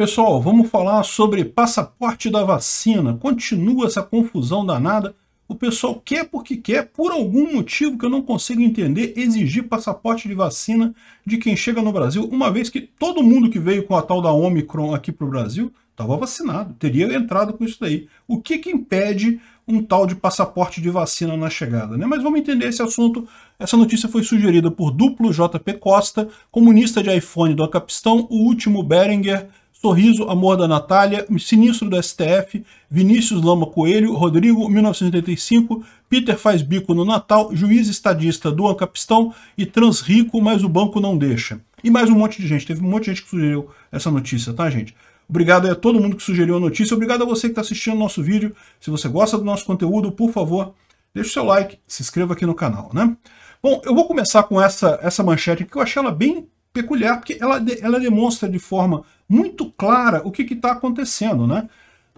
Pessoal, vamos falar sobre passaporte da vacina. Continua essa confusão danada. O pessoal quer porque quer, por algum motivo que eu não consigo entender, exigir passaporte de vacina de quem chega no Brasil, uma vez que todo mundo que veio com a tal da Omicron aqui para o Brasil estava vacinado, teria entrado com isso daí. O que, que impede um tal de passaporte de vacina na chegada? Né? Mas vamos entender esse assunto. Essa notícia foi sugerida por duplo JP Costa, comunista de iPhone do Acapistão, o último Beringer, Sorriso, Amor da Natália, Sinistro do STF, Vinícius Lama Coelho, Rodrigo, 1985, Peter faz bico no Natal, Juiz Estadista do Ancapistão e Transrico, mas o banco não deixa. E mais um monte de gente, teve um monte de gente que sugeriu essa notícia, tá gente? Obrigado a todo mundo que sugeriu a notícia, obrigado a você que está assistindo o nosso vídeo. Se você gosta do nosso conteúdo, por favor, deixe o seu like, se inscreva aqui no canal, né? Bom, eu vou começar com essa, essa manchete que eu achei ela bem peculiar, porque ela, ela demonstra de forma muito clara o que está acontecendo. Né?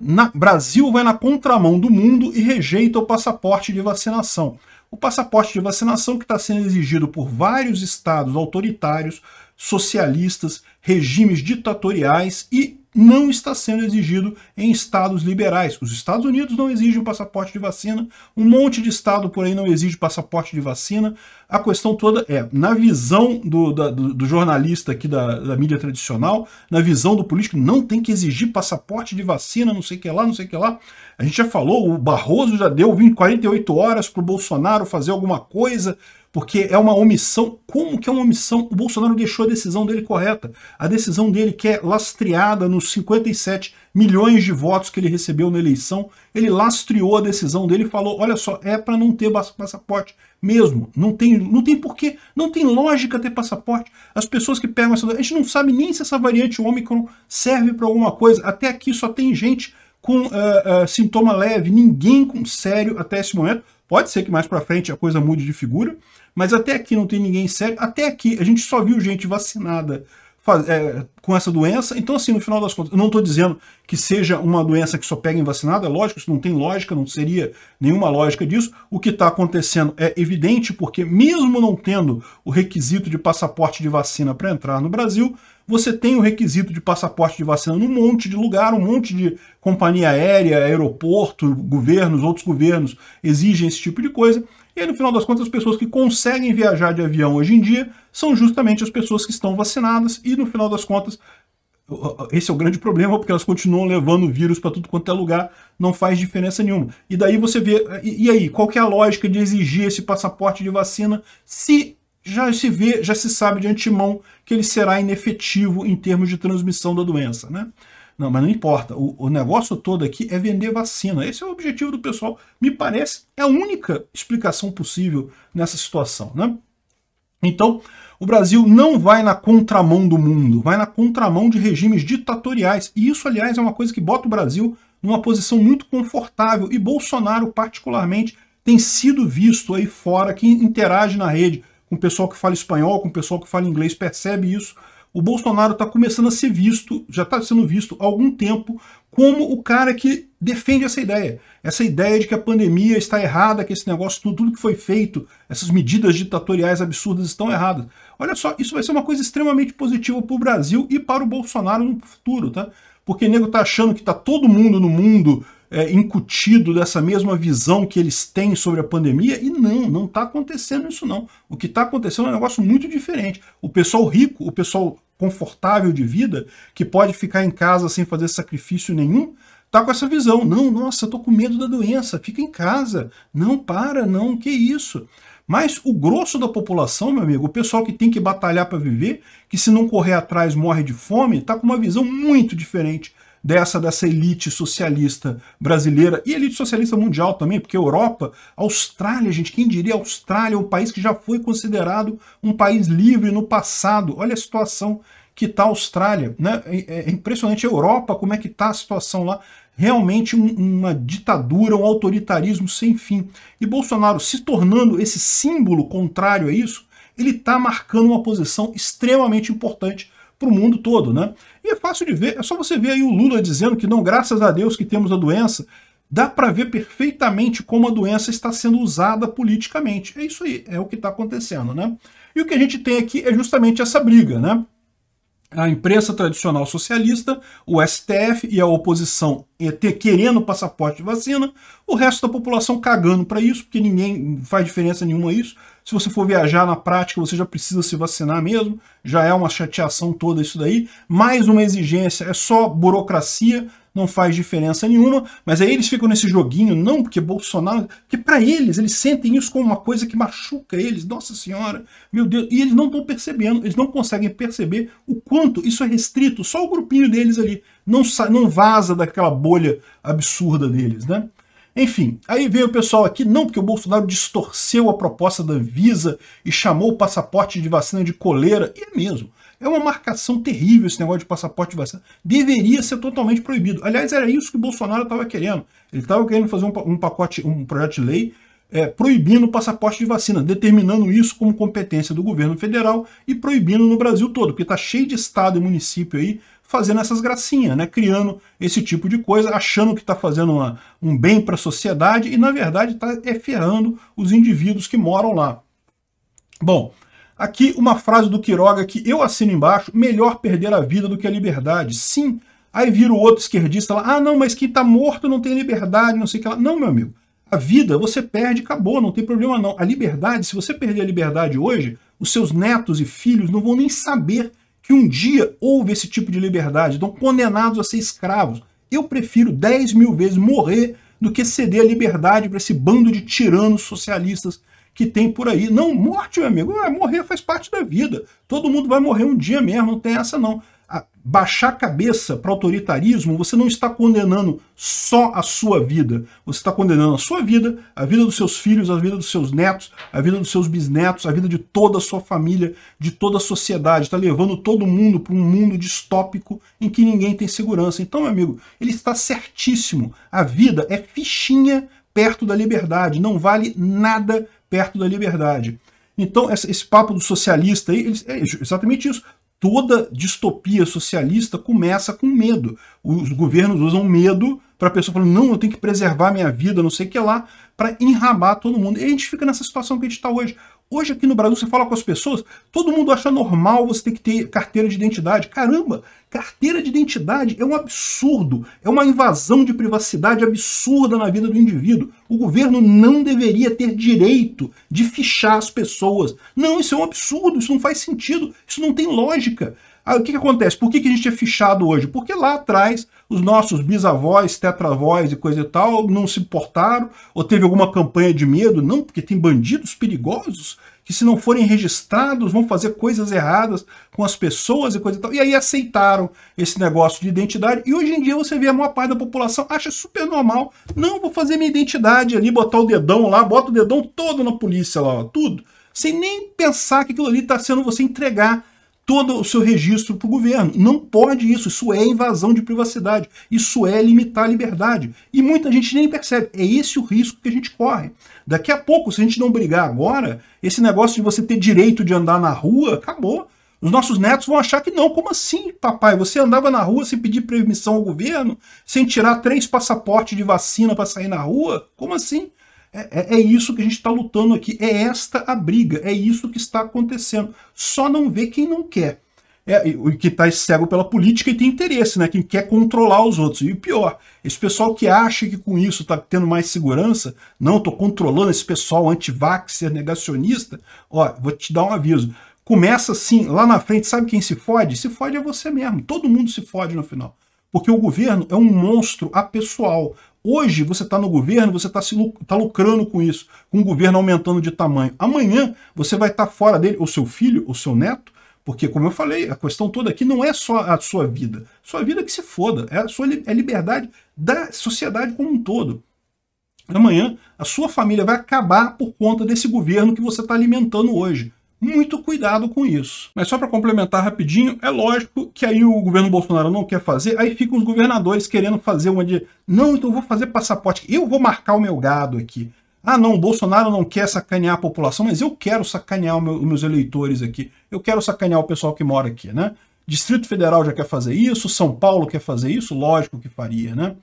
Na, Brasil vai na contramão do mundo e rejeita o passaporte de vacinação. O passaporte de vacinação que está sendo exigido por vários estados autoritários, socialistas, regimes ditatoriais e não está sendo exigido em estados liberais. Os Estados Unidos não exigem passaporte de vacina, um monte de estado por aí não exige passaporte de vacina. A questão toda é, na visão do, da, do, do jornalista aqui da, da, mídia tradicional, na visão do político, não tem que exigir passaporte de vacina, não sei o que lá, não sei o que lá. A gente já falou, o Barroso já deu 48 horas para o Bolsonaro fazer alguma coisa, porque é uma omissão. Como que é uma omissão? O Bolsonaro deixou a decisão dele correta. A decisão dele que é lastreada nos 57 milhões de votos que ele recebeu na eleição, ele lastreou a decisão dele e falou: olha só, é para não ter passaporte mesmo. Não tem, não tem porquê, não tem lógica ter passaporte. As pessoas que pegam essa. A gente não sabe nem se essa variante Ômicron serve para alguma coisa. Até aqui só tem gente com uh, uh, sintoma leve, ninguém com sério até esse momento. Pode ser que mais para frente a coisa mude de figura, mas até aqui não tem ninguém sério. Até aqui a gente só viu gente vacinada faz, é, com essa doença. Então, assim, no final das contas, eu não estou dizendo que seja uma doença que só pega em vacinada. É lógico, isso não tem lógica, não seria nenhuma lógica disso. O que está acontecendo é evidente, porque mesmo não tendo o requisito de passaporte de vacina para entrar no Brasil, você tem o requisito de passaporte de vacina num monte de lugar, um monte de companhia aérea, aeroporto, governos, outros governos exigem esse tipo de coisa. E aí, no final das contas, as pessoas que conseguem viajar de avião hoje em dia são justamente as pessoas que estão vacinadas e, no final das contas, esse é o grande problema, porque elas continuam levando o vírus para tudo quanto é lugar, não faz diferença nenhuma. E daí você vê, e, aí, qual que é a lógica de exigir esse passaporte de vacina se já se vê, já se sabe de antemão que ele será inefetivo em termos de transmissão da doença, né? Não, mas não importa. O, o, negócio todo aqui é vender vacina. Esse é o objetivo do pessoal. Me parece é a única explicação possível nessa situação, né? Então, o Brasil não vai na contramão do mundo, vai na contramão de regimes ditatoriais. E isso, aliás, é uma coisa que bota o Brasil numa posição muito confortável. E Bolsonaro, particularmente, tem sido visto aí fora, que interage na rede com o pessoal que fala espanhol, com o pessoal que fala inglês, percebe isso o Bolsonaro está começando a ser visto, já está sendo visto há algum tempo, como o cara que defende essa ideia. Essa ideia de que a pandemia está errada, que esse negócio, tudo, tudo que foi feito, essas medidas ditatoriais absurdas estão erradas. Olha só, isso vai ser uma coisa extremamente positiva para o Brasil e para o Bolsonaro no futuro, tá? Porque o nego está achando que tá todo mundo no mundo é, incutido dessa mesma visão que eles têm sobre a pandemia, e não, não está acontecendo isso não. O que está acontecendo é um negócio muito diferente. O pessoal rico, o pessoal confortável de vida, que pode ficar em casa sem fazer sacrifício nenhum, tá com essa visão. Não, nossa, tô com medo da doença, fica em casa. Não, para, não, que isso. Mas o grosso da população, meu amigo, o pessoal que tem que batalhar para viver, que se não correr atrás morre de fome, tá com uma visão muito diferente dessa, dessa elite socialista brasileira e elite socialista mundial também, porque Europa, Austrália, gente, quem diria Austrália, um país que já foi considerado um país livre no passado. Olha a situação que está a Austrália. Né? É, é, é impressionante a Europa, como é que está a situação lá. Realmente um, uma ditadura, um autoritarismo sem fim. E Bolsonaro se tornando esse símbolo contrário a isso, ele está marcando uma posição extremamente importante para o mundo todo, né? E é fácil de ver, é só você ver aí o Lula dizendo que não, graças a Deus que temos a doença, dá para ver perfeitamente como a doença está sendo usada politicamente. É isso aí, é o que está acontecendo, né? E o que a gente tem aqui é justamente essa briga, né? A imprensa tradicional socialista, o STF e a oposição querendo passaporte de vacina, o resto da população cagando para isso, porque ninguém faz diferença nenhuma isso, se você for viajar na prática, você já precisa se vacinar mesmo, já é uma chateação toda isso daí. Mais uma exigência, é só burocracia, não faz diferença nenhuma, mas aí eles ficam nesse joguinho, não porque Bolsonaro, que para eles, eles sentem isso como uma coisa que machuca eles, nossa senhora, meu Deus, e eles não estão percebendo, eles não conseguem perceber o quanto isso é restrito, só o grupinho deles ali, não, não vaza daquela bolha absurda deles, né? Enfim, aí veio o pessoal aqui, não porque o Bolsonaro distorceu a proposta da Anvisa e chamou o passaporte de vacina de coleira. E é mesmo. É uma marcação terrível esse negócio de passaporte de vacina. Deveria ser totalmente proibido. Aliás, era isso que o Bolsonaro estava querendo. Ele estava querendo fazer um, um, pacote, um projeto de lei é, proibindo o passaporte de vacina, determinando isso como competência do governo federal e proibindo no Brasil todo, porque está cheio de estado e município aí fazendo essas gracinhas, né? criando esse tipo de coisa, achando que está fazendo uma, um bem para a sociedade e, na verdade, está ferrando os indivíduos que moram lá. Bom, aqui uma frase do Quiroga que eu assino embaixo, melhor perder a vida do que a liberdade. Sim, aí vira o outro esquerdista lá, ah não, mas quem está morto não tem liberdade, não sei o que lá. Não, meu amigo, a vida você perde, acabou, não tem problema não. A liberdade, se você perder a liberdade hoje, os seus netos e filhos não vão nem saber que um dia houve esse tipo de liberdade, estão condenados a ser escravos. Eu prefiro 10 mil vezes morrer do que ceder a liberdade para esse bando de tiranos socialistas que tem por aí. Não, morte, meu amigo, ah, morrer faz parte da vida. Todo mundo vai morrer um dia mesmo, não tem essa não baixar a cabeça para autoritarismo, você não está condenando só a sua vida. Você está condenando a sua vida, a vida dos seus filhos, a vida dos seus netos, a vida dos seus bisnetos, a vida de toda a sua família, de toda a sociedade. Está levando todo mundo para um mundo distópico em que ninguém tem segurança. Então, meu amigo, ele está certíssimo. A vida é fichinha perto da liberdade. Não vale nada perto da liberdade. Então, esse papo do socialista aí, é exatamente isso toda distopia socialista começa com medo. Os governos usam medo para a pessoa falando, não, eu tenho que preservar minha vida, não sei o que lá, para enrabar todo mundo. E a gente fica nessa situação que a gente está hoje. Hoje aqui no Brasil, você fala com as pessoas, todo mundo acha normal você ter que ter carteira de identidade. Caramba, Carteira de identidade é um absurdo, é uma invasão de privacidade absurda na vida do indivíduo. O governo não deveria ter direito de fichar as pessoas. Não, isso é um absurdo, isso não faz sentido, isso não tem lógica. o que, que acontece? Por que, que a gente é fichado hoje? Porque lá atrás os nossos bisavós, tetravós e coisa e tal não se importaram, ou teve alguma campanha de medo, não, porque tem bandidos perigosos que se não forem registrados vão fazer coisas erradas com as pessoas e coisa e tal. E aí aceitaram esse negócio de identidade e hoje em dia você vê a maior parte da população acha super normal. Não, vou fazer minha identidade ali, botar o dedão lá, bota o dedão todo na polícia lá, tudo. Sem nem pensar que aquilo ali está sendo você entregar todo o seu registro para o governo. Não pode isso, isso é invasão de privacidade, isso é limitar a liberdade. E muita gente nem percebe, é esse o risco que a gente corre. Daqui a pouco, se a gente não brigar agora, esse negócio de você ter direito de andar na rua, acabou. Os nossos netos vão achar que não. Como assim, papai? Você andava na rua sem pedir permissão ao governo? Sem tirar três passaportes de vacina para sair na rua? Como assim? É, é, é isso que a gente está lutando aqui, é esta a briga, é isso que está acontecendo. Só não vê quem não quer. É, que está cego pela política e tem interesse, né? Quem quer controlar os outros. E o pior, esse pessoal que acha que com isso está tendo mais segurança, não, estou controlando esse pessoal anti anti-vaxxer, negacionista, ó, vou te dar um aviso. Começa assim, lá na frente, sabe quem se fode? Se fode é você mesmo. Todo mundo se fode no final. Porque o governo é um monstro apessoal. Hoje você está no governo, você está tá lucrando com isso, com o governo aumentando de tamanho. Amanhã você vai estar tá fora dele, ou seu filho, ou seu neto, porque, como eu falei, a questão toda aqui não é só a sua vida. Sua vida é que se foda, é a sua é a liberdade da sociedade como um todo. Amanhã a sua família vai acabar por conta desse governo que você está alimentando hoje muito cuidado com isso. Mas só para complementar rapidinho, é lógico que aí o governo Bolsonaro não quer fazer, aí ficam os governadores querendo fazer uma de não, então eu vou fazer passaporte, eu vou marcar o meu gado aqui. Ah, não, Bolsonaro não quer sacanear a população, mas eu quero sacanear os meu, meus eleitores aqui. Eu quero sacanear o pessoal que mora aqui, né? Distrito Federal já quer fazer isso, São Paulo quer fazer isso, lógico que faria, né?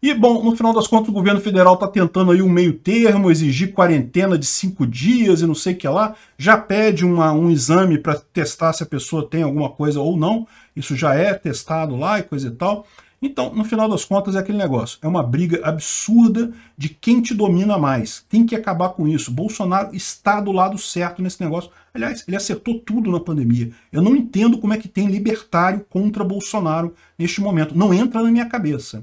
E, bom, no final das contas, o governo federal está tentando aí um meio termo, exigir quarentena de cinco dias e não sei o que lá. Já pede uma, um exame para testar se a pessoa tem alguma coisa ou não. Isso já é testado lá e coisa e tal. Então, no final das contas, é aquele negócio. É uma briga absurda de quem te domina mais. Tem que acabar com isso. Bolsonaro está do lado certo nesse negócio. Aliás, ele acertou tudo na pandemia. Eu não entendo como é que tem libertário contra Bolsonaro neste momento. Não entra na minha cabeça.